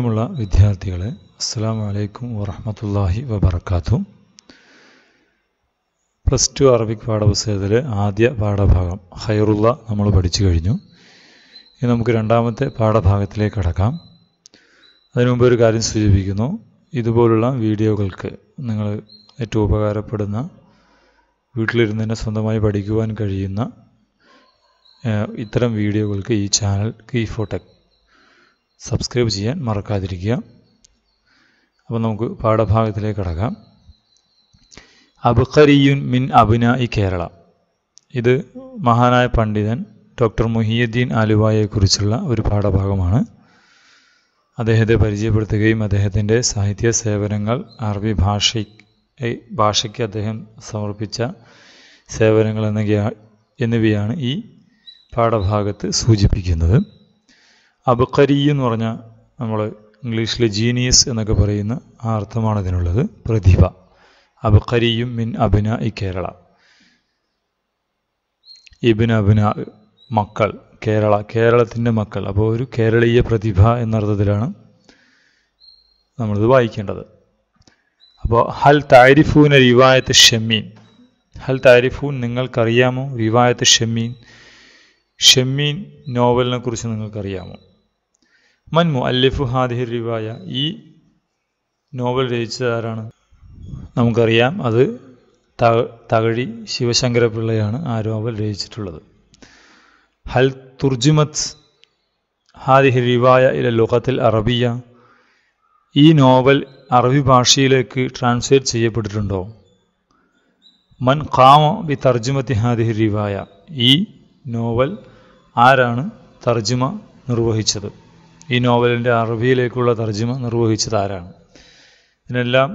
പ്രിയമുള്ള വിദ്യാർത്ഥികളെ അസ്സാം വലൈക്കും വറഹമത്തല്ലാഹി വബർക്കാത്തു പ്ലസ് ടു അറബിക് പാഠപുസ്തകത്തിലെ ആദ്യ പാഠഭാഗം ഹൈറുള്ള നമ്മൾ പഠിച്ചു കഴിഞ്ഞു ഇനി നമുക്ക് രണ്ടാമത്തെ പാഠഭാഗത്തിലേക്ക് കടക്കാം അതിനുമുമ്പ് ഒരു കാര്യം സൂചിപ്പിക്കുന്നു ഇതുപോലുള്ള വീഡിയോകൾക്ക് നിങ്ങൾ ഏറ്റവും ഉപകാരപ്പെടുന്ന വീട്ടിലിരുന്ന് തന്നെ സ്വന്തമായി പഠിക്കുവാൻ കഴിയുന്ന ഇത്തരം വീഡിയോകൾക്ക് ഈ ചാനൽ കീഫോടെക് സബ്സ്ക്രൈബ് ചെയ്യാൻ മറക്കാതിരിക്കുക അപ്പോൾ നമുക്ക് പാഠഭാഗത്തിലേക്ക് കടക്കാം അബ്ഖരിയുൻ മിൻ അബിന ഇ കേരള ഇത് മഹാനായ പണ്ഡിതൻ ഡോക്ടർ മുഹിയുദ്ദീൻ ആലുവായെക്കുറിച്ചുള്ള ഒരു പാഠഭാഗമാണ് അദ്ദേഹത്തെ പരിചയപ്പെടുത്തുകയും അദ്ദേഹത്തിൻ്റെ സാഹിത്യ സേവനങ്ങൾ അറബി ഭാഷ ഭാഷയ്ക്ക് അദ്ദേഹം സമർപ്പിച്ച സേവനങ്ങൾ എന്ന എന്നിവയാണ് ഈ പാഠഭാഗത്ത് സൂചിപ്പിക്കുന്നത് അബുക്കരി എന്ന് പറഞ്ഞ നമ്മൾ ഇംഗ്ലീഷിലെ ജീനിയസ് എന്നൊക്കെ പറയുന്ന ആ അർത്ഥമാണ് ഇതിനുള്ളത് പ്രതിഭ അബുഖരിയും മിൻ അബിന ഇ കേരള ഇബിൻ അബിന മക്കൾ കേരള കേരളത്തിൻ്റെ മക്കൾ അപ്പോൾ ഒരു കേരളീയ പ്രതിഭ എന്നർത്ഥത്തിലാണ് നമ്മളിത് വായിക്കേണ്ടത് അപ്പോൾ ഹൽ താരിഫൂന റിവായത്ത് ഷമീൻ ഹൽ താരിഫൂൻ നിങ്ങൾക്കറിയാമോ റിവായത്ത് ഷമീൻ ഷമീൻ നോവലിനെ കുറിച്ച് നിങ്ങൾക്കറിയാമോ മൻ മുഅല്ലിഫു ഹാദിഹിർ റിവായ ഈ നോവൽ രചിച്ചതാരാണ് നമുക്കറിയാം അത് തകഴി ശിവശങ്കര പിള്ളയാണ് ആ നോവൽ രചിച്ചിട്ടുള്ളത് ഹൽ തുർജിമത് ഹാദിഹി റിവായ ഇല ലോകത്തിൽ അറബിയ ഈ നോവൽ അറബി ഭാഷയിലേക്ക് ട്രാൻസ്ലേറ്റ് ചെയ്യപ്പെട്ടിട്ടുണ്ടോ മൻ ഖാമ ബി തർജുമത്തി ഹാദിഹി റിവായ ഈ നോവൽ ആരാണ് തർജുമ നിർവഹിച്ചത് ഈ നോവലിൻ്റെ അറബിയിലേക്കുള്ള തർജ്ജിമ നിർവഹിച്ചത് ആരാണ് ഇതിനെല്ലാം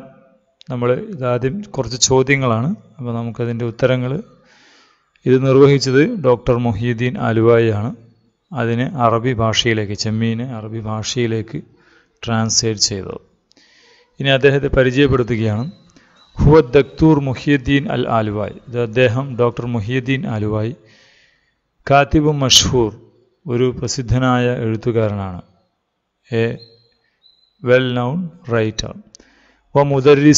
നമ്മൾ ഇതാദ്യം കുറച്ച് ചോദ്യങ്ങളാണ് അപ്പോൾ നമുക്കതിൻ്റെ ഉത്തരങ്ങൾ ഇത് നിർവഹിച്ചത് ഡോക്ടർ മൊഹീദ്ദീൻ ആലുവായിയാണ് അതിനെ അറബി ഭാഷയിലേക്ക് ചെമ്മീനെ അറബി ഭാഷയിലേക്ക് ട്രാൻസ്ലേറ്റ് ചെയ്തത് ഇനി അദ്ദേഹത്തെ പരിചയപ്പെടുത്തുകയാണ് ഹുവ ദക്തൂർ മുഹിയുദ്ദീൻ അൽ ആലുവായ് ഇത് അദ്ദേഹം ഡോക്ടർ മുഹിയുദ്ദീൻ ആലുവായ് കാത്തിബ് മഷ്ഹൂർ ഒരു പ്രസിദ്ധനായ എഴുത്തുകാരനാണ് എ വെൽ നൗൺ റൈറ്റർ വ he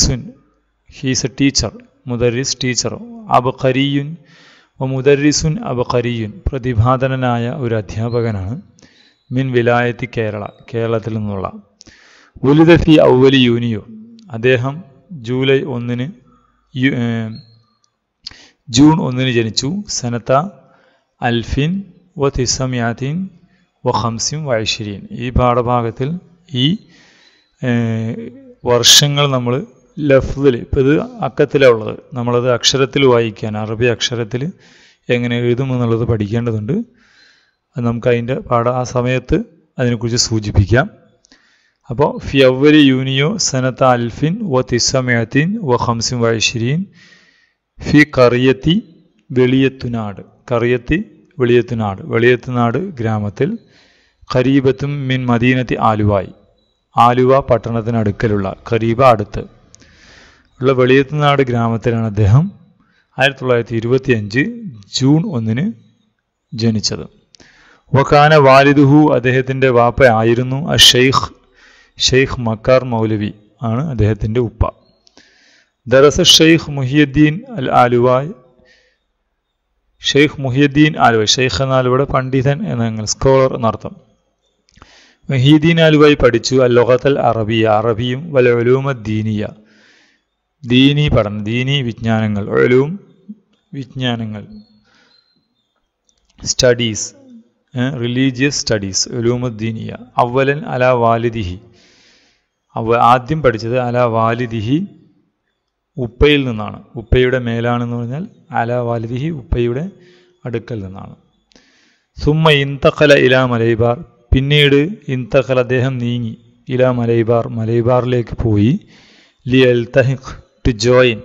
ഹീസ് എ ടീച്ചർ മുദരിസ് ടീച്ചർ അബഖരിയുൻ മുദരിസുൻ അബഖരിയുൻ പ്രതിഭാതനായ ഒരു അധ്യാപകനാണ് മിൻ വിലായത്തി കേരള കേരളത്തിൽ നിന്നുള്ള ഉലുദഫി ഔവലി യൂനിയോ അദ്ദേഹം ജൂലൈ ഒന്നിന് ജൂൺ ഒന്നിന് ജനിച്ചു സനത്ത അൽഫിൻ വ തിസമ്യാത്തിൻ വഹംസിം വൈശരീൻ ഈ പാഠഭാഗത്തിൽ ഈ വർഷങ്ങൾ നമ്മൾ ലഫ്ദിൽ ഇപ്പോൾ ഇത് അക്കത്തിലാണ് ഉള്ളത് നമ്മളത് അക്ഷരത്തിൽ വായിക്കാൻ അറബി അക്ഷരത്തിൽ എങ്ങനെ എഴുതും എന്നുള്ളത് പഠിക്കേണ്ടതുണ്ട് അത് നമുക്ക് അതിൻ്റെ പാഠ ആ സമയത്ത് അതിനെക്കുറിച്ച് സൂചിപ്പിക്കാം അപ്പോൾ ഫിയവരി യൂനിയോ സനത്ത അൽഫിൻ വ തിസമയത്തിൻ വ ഹംസിൻ വൈശരീൻ ഫി കറിയത്തി വെളിയത്തുനാട് കറിയത്തി വെളിയത്ത് നാട് ഗ്രാമത്തിൽ ഖരീബത്തും മിൻ മദീനത്തി ആലുവായി ആലുവ പട്ടണത്തിനടുക്കലുള്ള ഖരീബ അടുത്ത് ഉള്ള നാട് ഗ്രാമത്തിലാണ് അദ്ദേഹം ആയിരത്തി തൊള്ളായിരത്തി ഇരുപത്തി അഞ്ച് ജൂൺ ഒന്നിന് ജനിച്ചത് വക്കാന വാലിദുഹു അദ്ദേഹത്തിൻ്റെ വാപ്പ ആയിരുന്നു അ ഷെയ്ഖ് ഷെയ്ഖ് മക്കാർ മൗലവി ആണ് അദ്ദേഹത്തിൻ്റെ ഉപ്പ ദറസ ഷെയ്ഖ് മുഹിയുദ്ദീൻ അൽ ആലുവായ് ഷെയ്ഖ് മുഹിയുദ്ദീൻ ആലുവ ഷെയ്ഖ് എന്നാൽ ഇവിടെ പണ്ഡിതൻ എന്ന സ്കോളർ എന്നർത്ഥം മഹീദ്ദീൻ ആലുവായി പഠിച്ചു അൽ അറബിയ അറബിയും വൽ ദീനിയ ദീനി പഠനം ദീനി വിജ്ഞാനങ്ങൾ ഒലൂം വിജ്ഞാനങ്ങൾ സ്റ്റഡീസ് റിലീജിയസ് സ്റ്റഡീസ് ഒലൂമദ്ദീനിയ അവലൻ അല വാലിദിഹി അവ ആദ്യം പഠിച്ചത് അല വാലിദിഹി ഉപ്പയിൽ നിന്നാണ് ഉപ്പയുടെ മേലാണെന്ന് പറഞ്ഞാൽ അല വാലിദിഹി ഉപ്പയുടെ അടുക്കൽ നിന്നാണ് സുമ്മ ഇന്തഖല ഇലാ മലൈബാർ പിന്നീട് ഇന്തഖൽ അദ്ദേഹം നീങ്ങി ഇലാ മലൈബാർ മലൈബാറിലേക്ക് പോയി ലി തഹിഖ് ടു ജോയിൻ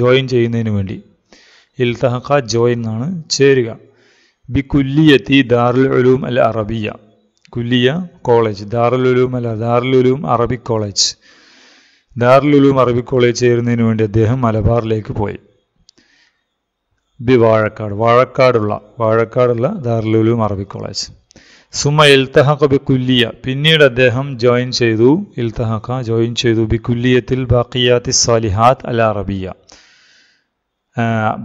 ജോയിൻ ചെയ്യുന്നതിന് വേണ്ടി ഇൽത്തഹഖ ജോയിൻ എന്നാണ് ചേരുക ബി കുല്ലിയത്തി ദാറുൽ ഉലൂം അൽ അറബിയ കുല്ലിയ കോളേജ് ദാറുൽ ഉലൂം അല്ല Darul Uloom Arabic college Darul Uloom Arabic college ചേരുന്നതിന് വേണ്ടി അദ്ദേഹം മലബാറിലേക്ക് പോയി ബി വാഴക്കാട് വാഴക്കാടുള്ള വാഴക്കാടുള്ള ദാർലുലു അറബി കോളേജ് സുമ ഇൽത്തഹഖ ബി കുല്ലിയ പിന്നീട് അദ്ദേഹം ജോയിൻ ചെയ്തു ഇൽത്തഹഖ ജോയിൻ ചെയ്തു ബി കുല്ലിയത്തിൽ ബാക്കിയാത്തി സാലിഹാത്ത് അല അറബിയ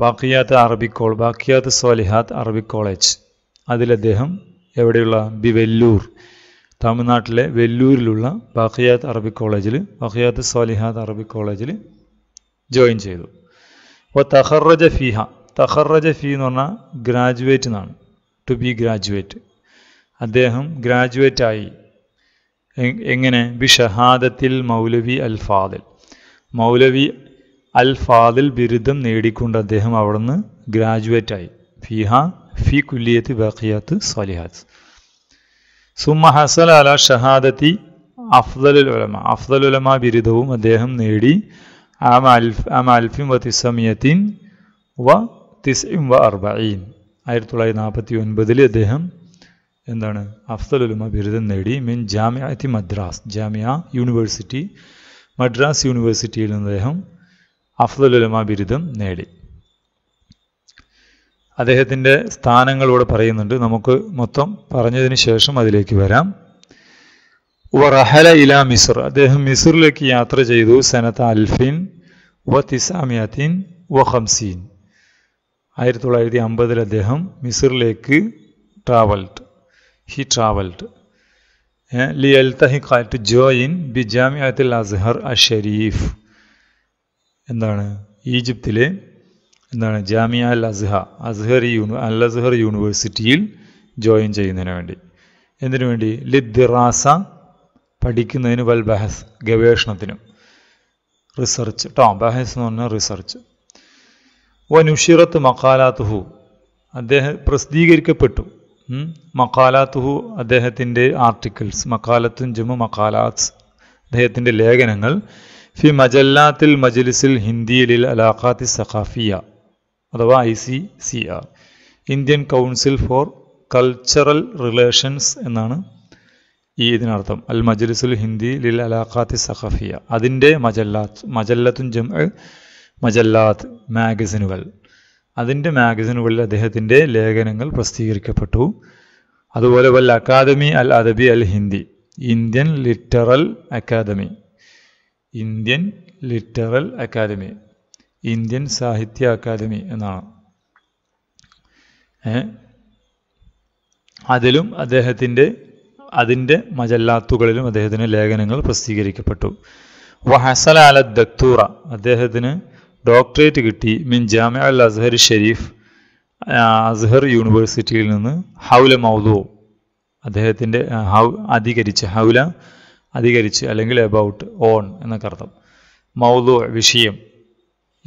ബാക്കിയാത്ത് അറബി കോൾ ബാക്കിയാത്ത് സാലിഹാത്ത് അറബി കോളേജ് അതിലദ്ദേഹം എവിടെയുള്ള ബി വെല്ലൂർ തമിഴ്നാട്ടിലെ വെല്ലൂരിലുള്ള ബാക്കിയാത്ത് അറബി കോളേജിൽ ബാക്കിയാത്ത് സാലിഹാത്ത് അറബി കോളേജിൽ ജോയിൻ ചെയ്തു ഒ തഹറജ ഫിഹ തഹറജ ഫി എന്ന് പറഞ്ഞാൽ ഗ്രാജുവേറ്റ് എന്നാണ് ടു ബി ഗ്രാജുവേറ്റ് അദ്ദേഹം ഗ്രാജുവേറ്റ് ആയി എങ്ങനെ ബി ഷഹാദത്തിൽ മൗലവി അൽ ഫാദിൽ മൗലവി അൽ ഫാദിൽ ബിരുദം നേടിക്കൊണ്ട് അദ്ദേഹം അവിടുന്ന് ഗ്രാജുവേറ്റ് ആയി ഫിഹ ഫി കുല്ലിയത്ത് ബഖിയാത്ത് സാലിഹാത്ത് സുമ ഹസൽ അല ഷഹാദത്തി അഫ്ദലുൽ ഉലമ അഫ്ദൽ ഉലമ ബിരുദവും അദ്ദേഹം നേടി ആം അൽഫ് ആം അൽഫിം വത്തിസമിയത്തിൻ വ തിസ്ഇം വ അർബീൻ ആയിരത്തി തൊള്ളായിരത്തി നാൽപ്പത്തി ഒൻപതിൽ അദ്ദേഹം എന്താണ് അഫ്സലുലുമ ബിരുദം നേടി മീൻ ജാമ്യാത്തി മദ്രാസ് ജാമ്യ യൂണിവേഴ്സിറ്റി മദ്രാസ് യൂണിവേഴ്സിറ്റിയിൽ നിന്ന് അദ്ദേഹം അഫ്സലുലുമ ബിരുദം നേടി അദ്ദേഹത്തിൻ്റെ സ്ഥാനങ്ങളിവിടെ പറയുന്നുണ്ട് നമുക്ക് മൊത്തം പറഞ്ഞതിന് ശേഷം അതിലേക്ക് വരാം വറഹല ഇല മിസ്ർ അദ്ദേഹം മിസ്റിലേക്ക് യാത്ര ചെയ്തു സനത്ത അൽഫിൻ വ തിസാമിയാത്തിൻ വ ഹംസീൻ ആയിരത്തി തൊള്ളായിരത്തി അമ്പതിൽ അദ്ദേഹം മിസറിലേക്ക് ട്രാവൽഡ് ഹി ട്രാവൽഡ് ലി അൽത്തഹിഖാറ്റ് ജോയിൻ ബി ജാമിയാത്തിൽ അസ്ഹർ അ ഷരീഫ് എന്താണ് ഈജിപ്തിലെ എന്താണ് ജാമിയ അൽ അസ്ഹ അസ്ഹർ യൂണി അൽ അസ്ഹർ യൂണിവേഴ്സിറ്റിയിൽ ജോയിൻ ചെയ്യുന്നതിന് വേണ്ടി എന്തിനു വേണ്ടി ലിദ്റാസ പഠിക്കുന്നതിന് വൽ ബഹസ് ഗവേഷണത്തിനും റിസർച്ച് ടോ ബഹസ് എന്ന് പറഞ്ഞാൽ റിസർച്ച് വനുഷിറത്ത് മക്കാലാത്തുഹു അദ്ദേഹം പ്രസിദ്ധീകരിക്കപ്പെട്ടു മക്കാലാത്തുഹു അദ്ദേഹത്തിൻ്റെ ആർട്ടിക്കിൾസ് മക്കാലത്തും ജുമു മക്കാലാത്സ് അദ്ദേഹത്തിൻ്റെ ലേഖനങ്ങൾ ഫി മജല്ലാത്തിൽ മജലിസിൽ ഹിന്ദിയിൽ അലാഖാത്തി സഖാഫിയ അഥവാ I C C R Indian council for cultural relations എന്നാണ് ഈ ഇതിനർത്ഥം അൽ മജലിസുൽ ഹിന്ദി ലിൽ അലാഖാത്തി സഖഫിയ അതിൻ്റെ മജല്ലാത്ത് മജല്ലത്തുൻ ജം മജല്ലാത്ത് മാഗസിനുകൾ അതിൻ്റെ മാഗസിനുകളിൽ അദ്ദേഹത്തിൻ്റെ ലേഖനങ്ങൾ പ്രസിദ്ധീകരിക്കപ്പെട്ടു അതുപോലെ വല്ല അക്കാദമി അൽ അദബി അൽ ഹിന്ദി Indian literal academy Indian literal academy Indian Sahitya academy എന്നാണ് അതിലും അദ്ദേഹത്തിൻ്റെ അതിൻ്റെ മജല്ലാത്തുകളിലും അദ്ദേഹത്തിൻ്റെ ലേഖനങ്ങൾ പ്രസിദ്ധീകരിക്കപ്പെട്ടു വഹസല അല അദ്ദേഹത്തിന് ഡോക്ടറേറ്റ് കിട്ടി മിൻ ജാമ്യ അൽ അസ്ഹർ ഷെരീഫ് അസ്ഹർ യൂണിവേഴ്സിറ്റിയിൽ നിന്ന് ഹൗല മൗദോ അദ്ദേഹത്തിൻ്റെ ഹൗ അധികരിച്ച് ഹൗല അധികരിച്ച് അല്ലെങ്കിൽ അബൌട്ട് ഓൺ എന്നൊക്കെ അർത്ഥം മൗദോ വിഷയം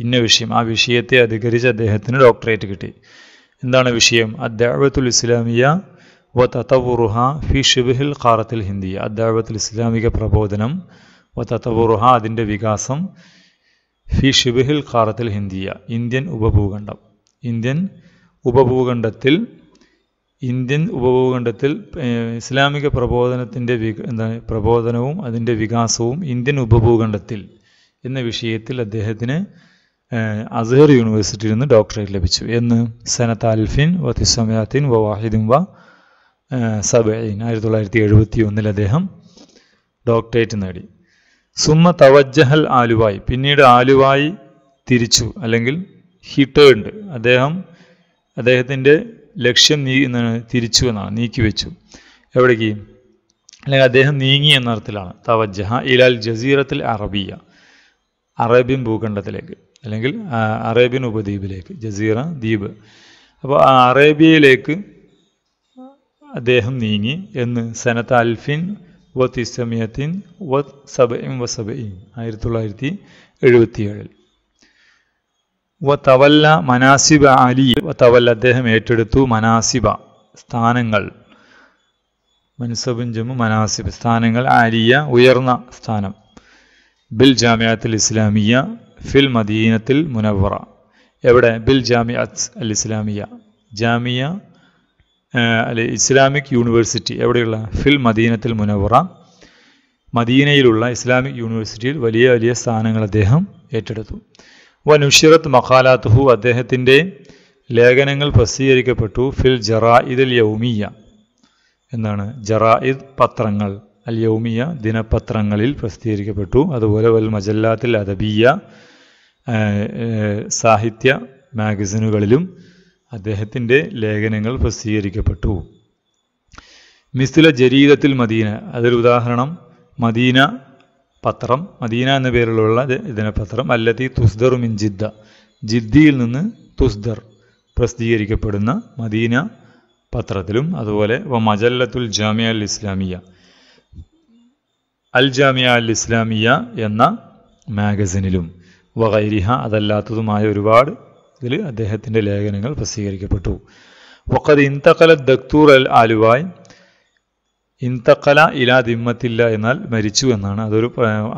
ഇന്ന വിഷയം ആ വിഷയത്തെ അധികരിച്ച് അദ്ദേഹത്തിന് ഡോക്ടറേറ്റ് കിട്ടി എന്താണ് വിഷയം അദ്ദേഹത്തുൽ ഇസ്ലാമിയ വ തത്തവുറുഹ ഫി ഷിബിഹിൽ ഖാറത്തിൽ ഹിന്ദിയ അദ്ദേഹത്തിൽ ഇസ്ലാമിക പ്രബോധനം വ തത്തവുറുഹ അതിൻ്റെ വികാസം ഫി ഷിബിഹിൽ ഖാറത്തിൽ ഹിന്ദിയ ഇന്ത്യൻ ഉപഭൂഖണ്ഡം ഇന്ത്യൻ ഉപഭൂഖണ്ഡത്തിൽ ഇന്ത്യൻ ഉപഭൂഖണ്ഡത്തിൽ ഇസ്ലാമിക പ്രബോധനത്തിൻ്റെ വിക എന്താണ് പ്രബോധനവും അതിൻ്റെ വികാസവും ഇന്ത്യൻ ഉപഭൂഖണ്ഡത്തിൽ എന്ന വിഷയത്തിൽ അദ്ദേഹത്തിന് അസഹർ യൂണിവേഴ്സിറ്റിയിൽ നിന്ന് ഡോക്ടറേറ്റ് ലഭിച്ചു എന്ന് സനത്ത് അൽഫിൻ വ തിസ്വമയാത്തിൻ വ വാഹിദിൻ വ സബൈൻ ആയിരത്തി തൊള്ളായിരത്തി എഴുപത്തി ഒന്നിൽ അദ്ദേഹം ഡോക്ടറേറ്റ് നേടി സുമ തവജ്ജഹൽ ആലുവായി പിന്നീട് ആലുവായി തിരിച്ചു അല്ലെങ്കിൽ ഹി ടേൺഡ് അദ്ദേഹം അദ്ദേഹത്തിൻ്റെ ലക്ഷ്യം നീ തിരിച്ചു എന്നാണ് നീക്കിവെച്ചു എവിടേക്ക് അല്ലെങ്കിൽ അദ്ദേഹം നീങ്ങി എന്ന അർത്ഥത്തിലാണ് തവജ്ജഹ ഇലാൽ ജസീറത്തിൽ അറബിയ അറേബ്യൻ ഭൂഖണ്ഡത്തിലേക്ക് അല്ലെങ്കിൽ അറേബ്യൻ ഉപദ്വീപിലേക്ക് ജസീറ ദ്വീപ് അപ്പോൾ ആ അറേബ്യയിലേക്ക് അദ്ദേഹം നീങ്ങി എന്ന് സനത്ത് അൽഫിൻ വത്ത് ഇസ്ലമിയത്തിൻ വ സബയും വ സബയും ആയിരത്തി തൊള്ളായിരത്തി എഴുപത്തിയേഴിൽ വ തവല്ല മനാസിബ അലി വ തവല്ല അദ്ദേഹം ഏറ്റെടുത്തു മനാസിബ സ്ഥാനങ്ങൾ മൻസബുഞ്ചമു മനാസിബ് സ്ഥാനങ്ങൾ ആലിയ ഉയർന്ന സ്ഥാനം ബിൽ ജാമ്യാത്തിൽ ഇസ്ലാമിയ ഫിൽ മദീനത്തിൽ മുനവറ എവിടെ ബിൽ ജാമ്യാത്ത് അൽ ഇസ്ലാമിയ ജാമിയ അല്ലെ ഇസ്ലാമിക് യൂണിവേഴ്സിറ്റി എവിടെയുള്ള ഫിൽ മദീനത്തിൽ മുനവറ മദീനയിലുള്ള ഇസ്ലാമിക് യൂണിവേഴ്സിറ്റിയിൽ വലിയ വലിയ സ്ഥാനങ്ങൾ അദ്ദേഹം ഏറ്റെടുത്തു നുഷിറത്ത് മഖാലാത്തുഹു അദ്ദേഹത്തിൻ്റെ ലേഖനങ്ങൾ പ്രസിദ്ധീകരിക്കപ്പെട്ടു ഫിൽ ജറാ അൽ യൗമിയ എന്നാണ് ഇദ് പത്രങ്ങൾ അൽ യൗമിയ ദിനപത്രങ്ങളിൽ പ്രസിദ്ധീകരിക്കപ്പെട്ടു അതുപോലെ വൽ മജല്ലാത്തിൽ അദബിയ സാഹിത്യ മാഗസിനുകളിലും അദ്ദേഹത്തിൻ്റെ ലേഖനങ്ങൾ പ്രസിദ്ധീകരിക്കപ്പെട്ടു മിസ്ല ജരീദത്തിൽ മദീന അതൊരു ഉദാഹരണം മദീന പത്രം മദീന എന്ന പേരിലുള്ള പത്രം അല്ലത്തി തുസ്ദറു മിൻ ജിദ്ദ ജിദ്ദിയിൽ നിന്ന് തുസ്ദർ പ്രസിദ്ധീകരിക്കപ്പെടുന്ന മദീന പത്രത്തിലും അതുപോലെ വ മജല്ലത്തുൽ ജാമിയ അൽ ഇസ്ലാമിയ അൽ ജാമിയ അൽ ഇസ്ലാമിയ എന്ന മാഗസിനിലും വകൈരിഹ അതല്ലാത്തതുമായ ഒരുപാട് ഇതിൽ അദ്ദേഹത്തിൻ്റെ ലേഖനങ്ങൾ പ്രസിദ്ധീകരിക്കപ്പെട്ടു വക്കത് ഇന്തക്കല ദക്തൂർ അൽ ആലുവായ് ഇന്തക്കല ഇലാ ദിമ്മത്തില്ല എന്നാൽ മരിച്ചു എന്നാണ് അതൊരു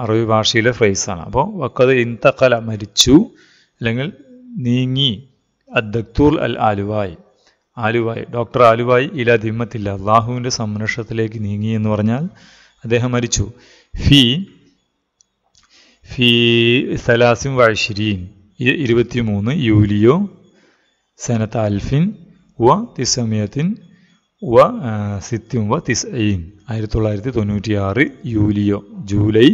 അറബി ഭാഷയിലെ ഫ്രേസാണ് അപ്പോൾ വക്കത് ഇന്തക്കല മരിച്ചു അല്ലെങ്കിൽ നീങ്ങി അദ്ദക്തൂർ അൽ ആലുവായ് ആലുവായ് ഡോക്ടർ ആലുവായ് ഇല ദിമ്മത്തില്ല അള്ളാഹുവിൻ്റെ സംരക്ഷണത്തിലേക്ക് നീങ്ങി എന്ന് പറഞ്ഞാൽ അദ്ദേഹം മരിച്ചു ഫി ഫി സലാസിം വൈഷിരീൻ ഇരുപത്തിമൂന്ന് യൂലിയോ സനത്ത് അൽഫിൻ വ തിസമയത്തിൻ വ സിത്യം വ തിസൈൻ ആയിരത്തി തൊള്ളായിരത്തി തൊണ്ണൂറ്റി യൂലിയോ ജൂലൈ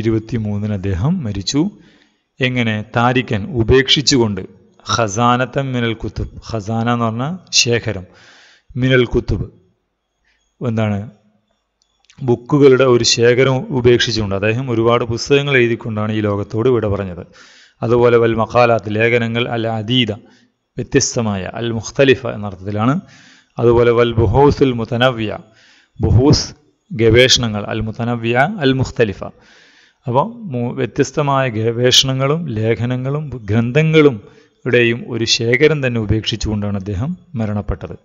ഇരുപത്തിമൂന്നിന് അദ്ദേഹം മരിച്ചു എങ്ങനെ താരിക്കൻ ഉപേക്ഷിച്ചുകൊണ്ട് ഖസാനത്തം മിനൽ കുത്തുബ് ഖസാന എന്ന് പറഞ്ഞാൽ ശേഖരം മിനൽ കുത്തുബ് എന്താണ് ബുക്കുകളുടെ ഒരു ശേഖരം ഉപേക്ഷിച്ചുകൊണ്ട് അദ്ദേഹം ഒരുപാട് പുസ്തകങ്ങൾ എഴുതിക്കൊണ്ടാണ് ഈ ലോകത്തോട് വിട പറഞ്ഞത് അതുപോലെ വൽ മഖാലാത്ത് ലേഖനങ്ങൾ അൽ അദീദ വ്യത്യസ്തമായ അൽ മുഖ്തലിഫ എന്നർത്ഥത്തിലാണ് അതുപോലെ വൽ ബുഹൂസുൽ മുത്തനവ്യ ബുഹൂസ് ഗവേഷണങ്ങൾ അൽ മുത്തനവ്യ അൽ മുഖ്തലിഫ അപ്പോൾ വ്യത്യസ്തമായ ഗവേഷണങ്ങളും ലേഖനങ്ങളും ഗ്രന്ഥങ്ങളും ഇവിടെയും ഒരു ശേഖരം തന്നെ ഉപേക്ഷിച്ചുകൊണ്ടാണ് അദ്ദേഹം മരണപ്പെട്ടത്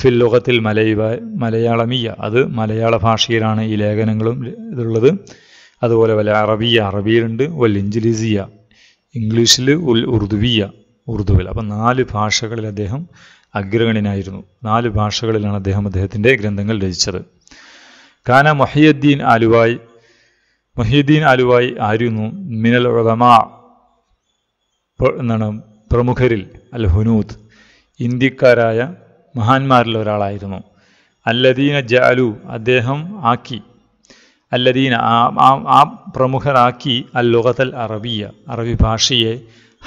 ഫില്ലുഖത്തിൽ മലയ മലയാളമീയ അത് മലയാള ഭാഷയിലാണ് ഈ ലേഖനങ്ങളും ഇതുള്ളത് അതുപോലെ വല്ല അറബിയ അറബിയിലുണ്ട് വൽ ഇഞ്ചിലിസിയ ഇംഗ്ലീഷിൽ ഉൽ ഉറുദുവിയ ഉറുദുവിൽ അപ്പം നാല് ഭാഷകളിൽ അദ്ദേഹം അഗ്രഗണ്യനായിരുന്നു നാല് ഭാഷകളിലാണ് അദ്ദേഹം അദ്ദേഹത്തിൻ്റെ ഗ്രന്ഥങ്ങൾ രചിച്ചത് കാന മൊഹിയുദ്ദീൻ ആലുവായ് മൊഹിയുദ്ദീൻ ആലുവായ് ആയിരുന്നു മിനൽ ഉളമാ എന്താണ് പ്രമുഖരിൽ അൽ ഹുനൂദ് ഇന്ത്യക്കാരായ മഹാന്മാരിൽ ഒരാളായിരുന്നു അല്ലദീന ജാലു അദ്ദേഹം ആക്കി അല്ലദീന ആ പ്രമുഖരാക്കി അൽ ലുഗത്തൽ അറബിയ അറബി ഭാഷയെ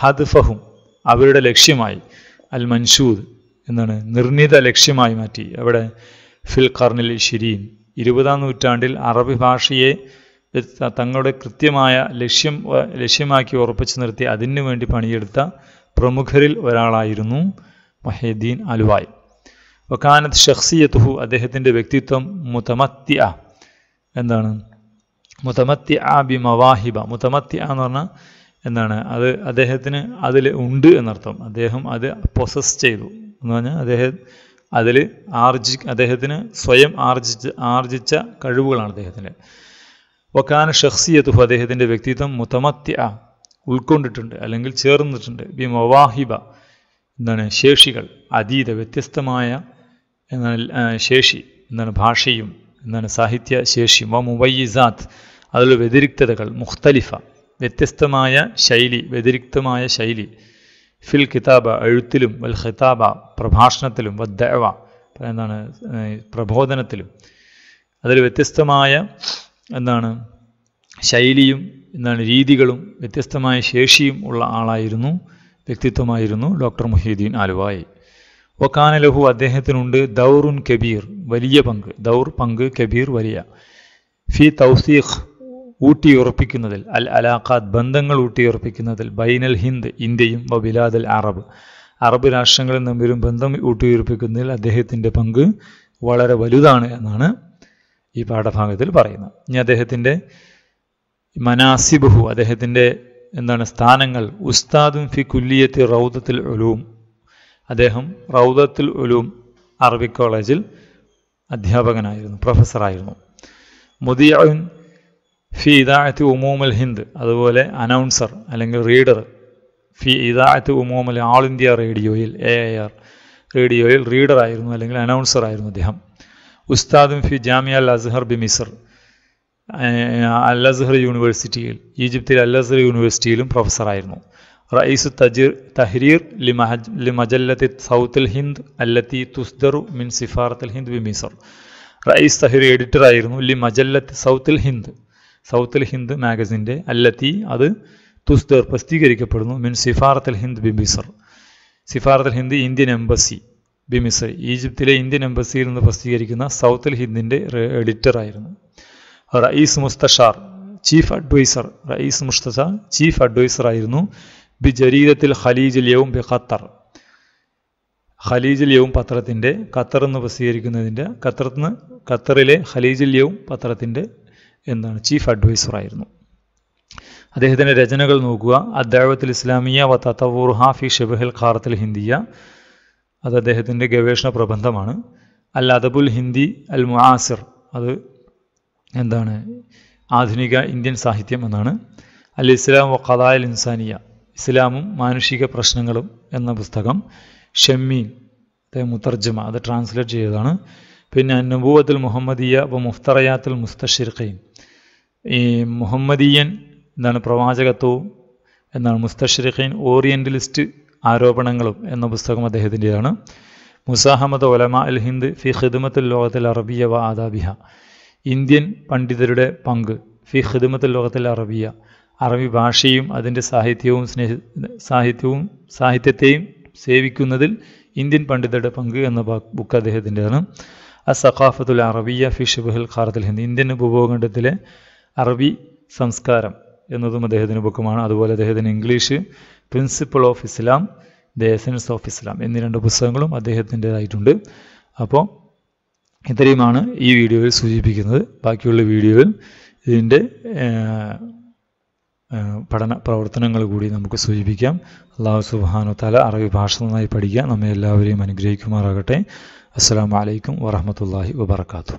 ഹദ്ഫഹും അവരുടെ ലക്ഷ്യമായി അൽ മൻഷൂദ് എന്നാണ് നിർണിത ലക്ഷ്യമായി മാറ്റി അവിടെ ഫിൽ കർണിൽ ഷിരീൻ ഇരുപതാം നൂറ്റാണ്ടിൽ അറബി ഭാഷയെ തങ്ങളുടെ കൃത്യമായ ലക്ഷ്യം ലക്ഷ്യമാക്കി ഉറപ്പിച്ചു നിർത്തി അതിനു വേണ്ടി പണിയെടുത്ത പ്രമുഖരിൽ ഒരാളായിരുന്നു മഹേദ്ദീൻ അലുവായ് വക്കാനത്ത് ഷഖ്സിയത്തുഹു അദ്ദേഹത്തിൻ്റെ വ്യക്തിത്വം മുതമത്യ എന്താണ് മുതമത്തി ആ ബി മവാഹിബ മുതമത്തി ആ എന്ന് പറഞ്ഞാൽ എന്താണ് അത് അദ്ദേഹത്തിന് അതിൽ ഉണ്ട് എന്നർത്ഥം അദ്ദേഹം അത് പ്രൊസസ് ചെയ്തു എന്ന് പറഞ്ഞാൽ അദ്ദേഹം അതിൽ ആർജി അദ്ദേഹത്തിന് സ്വയം ആർജിച്ച് ആർജിച്ച കഴിവുകളാണ് അദ്ദേഹത്തിൻ്റെ വക്കാന ഷഹ്സിയത്തുഹു അദ്ദേഹത്തിൻ്റെ വ്യക്തിത്വം മുതമത്തി ആ ഉൾക്കൊണ്ടിട്ടുണ്ട് അല്ലെങ്കിൽ ചേർന്നിട്ടുണ്ട് ബി മവാഹിബ എന്താണ് ശേഷികൾ അതീത വ്യത്യസ്തമായ എന്താണ് ശേഷി എന്താണ് ഭാഷയും എന്നാണ് സാഹിത്യ ശേഷി വ മുവയ്യിസാത്ത് അതിൽ വ്യതിരിക്തതകൾ മുഖ്തലിഫ വ്യത്യസ്തമായ ശൈലി വ്യതിരിക്തമായ ശൈലി ഫിൽ കിതാബ എഴുത്തിലും വൽ ഖിതാബ പ്രഭാഷണത്തിലും വദ്ദവ എന്താണ് പ്രബോധനത്തിലും അതിൽ വ്യത്യസ്തമായ എന്താണ് ശൈലിയും എന്താണ് രീതികളും വ്യത്യസ്തമായ ശേഷിയും ഉള്ള ആളായിരുന്നു വ്യക്തിത്വമായിരുന്നു ഡോക്ടർ മുഹീദ്ദീൻ ആലുവായി വക്കാന ലഹു അദ്ദേഹത്തിനുണ്ട് ദൗറുൻ കബീർ വലിയ പങ്ക് ദൗർ പങ്ക് കബീർ വലിയ ഫി തൗസീഖ് ഊട്ടിയുറപ്പിക്കുന്നതിൽ അൽ അലാഖാദ് ബന്ധങ്ങൾ ഊട്ടിയുറപ്പിക്കുന്നതിൽ ബൈനൽ ഹിന്ദ് ഇന്ത്യയും വബിലാദൽ അറബ് അറബ് രാഷ്ട്രങ്ങളിൽ നിന്നും ബന്ധം ഊട്ടിയുറപ്പിക്കുന്നതിൽ അദ്ദേഹത്തിൻ്റെ പങ്ക് വളരെ വലുതാണ് എന്നാണ് ഈ പാഠഭാഗത്തിൽ പറയുന്നത് ഇനി അദ്ദേഹത്തിൻ്റെ മനാസിബഹു അദ്ദേഹത്തിൻ്റെ എന്താണ് സ്ഥാനങ്ങൾ ഉസ്താദും ഫി കുല്ലിയത്തി റൗദത്തിൽ ഒലൂം അദ്ദേഹം റൗദത്തുൽ ഉലൂം അറബി കോളേജിൽ അധ്യാപകനായിരുന്നു പ്രൊഫസറായിരുന്നു മുദിയൻ ഫി ഇദാഅത്ത് ഉമൂമൽ ഹിന്ദ് അതുപോലെ അനൗൺസർ അല്ലെങ്കിൽ റീഡർ ഫി ഇദാഅത്ത് ഉമൂമൽ ആൾ ഇന്ത്യ റേഡിയോയിൽ എ ഐ ആർ റേഡിയോയിൽ ആയിരുന്നു അല്ലെങ്കിൽ അനൗൺസർ ആയിരുന്നു അദ്ദേഹം ഉസ്താദും ഫി ജാമിയ അൽ അസ്ഹർ ബി മിസർ അൽ അസ്ഹർ യൂണിവേഴ്സിറ്റിയിൽ ഈജിപ്തിലെ അൽ അസ്ഹർ യൂണിവേഴ്സിറ്റിയിലും പ്രൊഫസറായിരുന്നു റയീസ് തജീർ തഹ്രീർ ലിമഹജ് ലിമജല്ലത്തി സൗത്തുൽ ഹിന്ദ് അല്ലത്തി തുസ്ദറു മിൻ സിഫാറത്തുൽ ഹിന്ദ് വി മിസർ റയീസ് തഹ്രീർ എഡിറ്റർ ആയിരുന്നു ലി സൗത്തുൽ ഹിന്ദ് സൗത്തുൽ ഹിന്ദ് മാഗസിൻ്റെ അല്ലത്തി അത് തുസ്ദർ പ്രസിദ്ധീകരിക്കപ്പെടുന്നു മിൻ സിഫാറത്തുൽ ഹിന്ദ് ബി മിസർ സിഫാറത്തുൽ ഹിന്ദ് ഇന്ത്യൻ എംബസി ബി മിസർ ഈജിപ്തിലെ ഇന്ത്യൻ എംബസിയിൽ നിന്ന് പ്രസിദ്ധീകരിക്കുന്ന സൗത്തുൽ ഹിന്ദിൻ്റെ എഡിറ്റർ ആയിരുന്നു റയീസ് മുസ്തഷാർ ചീഫ് അഡ്വൈസർ റയീസ് മുസ്തഷാർ ചീഫ് അഡ്വൈസർ ആയിരുന്നു ബി ജരീദത്തിൽ ഖലീജിൽ യവും ബി ഖത്തർ ഖലീജിൽ യവും പത്രത്തിൻ്റെ ഖത്തർ എന്ന് പ്രസിദ്ധീകരിക്കുന്നതിൻ്റെ ഖത്തറിന്ന് ഖത്തറിലെ ഖലീജിൽ യവും പത്രത്തിൻ്റെ എന്താണ് ചീഫ് അഡ്വൈസറായിരുന്നു അദ്ദേഹത്തിൻ്റെ രചനകൾ നോക്കുക അദ്ദേഹത്തിൽ ഇസ്ലാമിയ വ തത്തവൂർ ഹാഫി ഷെബഹൽ ഖാറത്തിൽ ഹിന്ദിയ അത് അദ്ദേഹത്തിൻ്റെ ഗവേഷണ പ്രബന്ധമാണ് അൽ അദബുൽ ഹിന്ദി അൽ മുആസിർ അത് എന്താണ് ആധുനിക ഇന്ത്യൻ സാഹിത്യം എന്നാണ് അൽ ഇസ്ലാം വ ഖലായൽ ഇൻസാനിയ ഇസ്ലാമും മാനുഷിക പ്രശ്നങ്ങളും എന്ന പുസ്തകം ഷെമ്മീൻ മുത്തർജമ അത് ട്രാൻസ്ലേറ്റ് ചെയ്തതാണ് പിന്നെ നബൂവത്തുൽ മുഹമ്മദിയ വ മുഫ്തറയാത്തുൽ മുസ്തഷിർഖയും ഈ മുഹമ്മദീയൻ എന്താണ് പ്രവാചകത്വവും എന്നാണ് മുസ്തഷിർഖീൻ ഓറിയൻ്റലിസ്റ്റ് ആരോപണങ്ങളും എന്ന പുസ്തകം അദ്ദേഹത്തിൻ്റെതാണ് മുസാഹമ്മദ് ഒലമ അൽ ഹിന്ദ് ഫി ഖിദ്മത്തുൽ ലോകത്തിൽ അറബിയ വ ആദാബിഹ ഇന്ത്യൻ പണ്ഡിതരുടെ പങ്ക് ഫി ഖിദ്മത്തുൽ ലോകത്തിൽ അറബിയ അറബി ഭാഷയും അതിൻ്റെ സാഹിത്യവും സ്നേഹ സാഹിത്യവും സാഹിത്യത്തെയും സേവിക്കുന്നതിൽ ഇന്ത്യൻ പണ്ഡിതരുടെ പങ്ക് എന്ന ബുക്ക് അദ്ദേഹത്തിൻ്റെതാണ് അ സഖാഫത്തുൽ അറബിയ ഫി ഷിബുൽ ഖാറത്തുൽ ഹിന്ദ് ഇന്ത്യൻ ഉപഭൂഖണ്ഡത്തിലെ അറബി സംസ്കാരം എന്നതും അദ്ദേഹത്തിൻ്റെ ബുക്കുമാണ് അതുപോലെ അദ്ദേഹത്തിന് English principle of Islam the essence of Islam എന്നീ രണ്ട് പുസ്തകങ്ങളും അദ്ദേഹത്തിൻ്റെതായിട്ടുണ്ട് അപ്പോൾ ഇത്രയുമാണ് ഈ വീഡിയോയിൽ സൂചിപ്പിക്കുന്നത് ബാക്കിയുള്ള വീഡിയോയിൽ ഇതിൻ്റെ പഠന പ്രവർത്തനങ്ങൾ കൂടി നമുക്ക് സൂചിപ്പിക്കാം അള്ളാഹു സുബാനു തല അറബി ഭാഷ നന്നായി പഠിക്കുക നമ്മെ എല്ലാവരെയും അനുഗ്രഹിക്കുമാറാകട്ടെ അസ്സാം വലൈക്കും വാഹമത്തല്ലാഹി വാബർക്കാത്തു